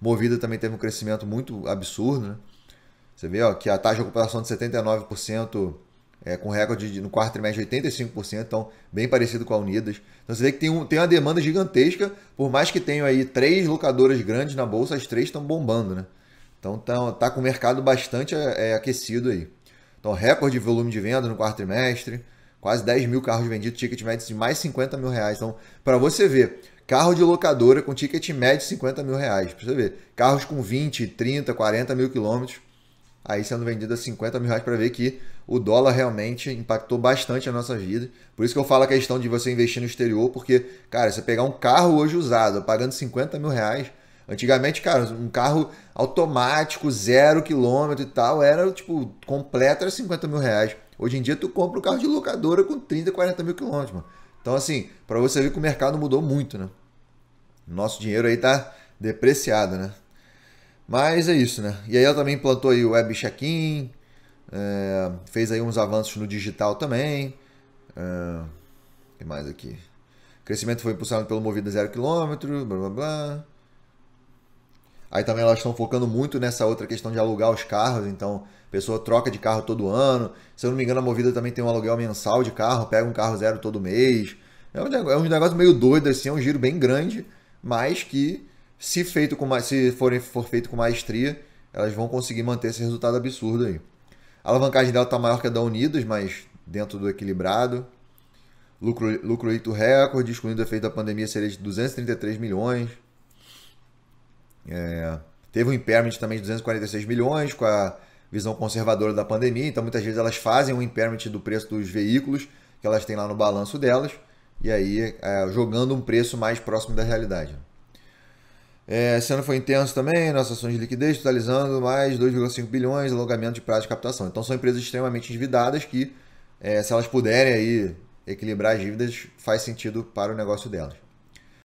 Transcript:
Movida também teve um crescimento muito absurdo, né? Você vê ó, que a taxa de ocupação de 79% é, com recorde de, no quarto trimestre de 85%, então bem parecido com a Unidas. Então você vê que tem, um, tem uma demanda gigantesca, por mais que tenham aí três locadoras grandes na bolsa, as três estão bombando, né? Então tá, tá com o mercado bastante é, é aquecido aí. Então recorde de volume de venda no quarto trimestre, quase 10 mil carros vendidos, ticket médio de mais 50 mil reais. Então para você ver Carro de locadora com ticket médio de 50 mil reais, pra você ver. Carros com 20, 30, 40 mil quilômetros, aí sendo vendido a 50 mil reais para ver que o dólar realmente impactou bastante a nossa vida. Por isso que eu falo a questão de você investir no exterior, porque, cara, você pegar um carro hoje usado, pagando 50 mil reais, Antigamente, cara, um carro automático, zero quilômetro e tal, era, tipo, completo, era 50 mil reais. Hoje em dia, tu compra um carro de locadora com 30, 40 mil quilômetros, mano. Então, assim, para você ver que o mercado mudou muito, né? Nosso dinheiro aí tá depreciado, né? Mas é isso, né? E aí ela também implantou aí o web check-in, é, fez aí uns avanços no digital também. O é, que mais aqui? O crescimento foi impulsionado pelo Movida Zero Quilômetro, blá blá blá. Aí também elas estão focando muito nessa outra questão de alugar os carros, então a pessoa troca de carro todo ano. Se eu não me engano, a Movida também tem um aluguel mensal de carro, pega um carro zero todo mês. É um é negócio meio doido, assim, é um giro bem grande mas que se feito com mais, se forem, for feito com maestria, elas vão conseguir manter esse resultado absurdo aí. A alavancagem dela está maior que a da Unidas, mas dentro do equilibrado. Lucro, lucro líquido recorde, excluindo o efeito da pandemia, seria de 233 milhões. É, teve um impairment também de 246 milhões com a visão conservadora da pandemia, então muitas vezes elas fazem um impairment do preço dos veículos que elas têm lá no balanço delas e aí é, jogando um preço mais próximo da realidade. É, esse ano foi intenso também, nossas ações de liquidez totalizando mais 2,5 bilhões, alongamento de prazo de captação. Então são empresas extremamente endividadas que, é, se elas puderem aí equilibrar as dívidas, faz sentido para o negócio delas.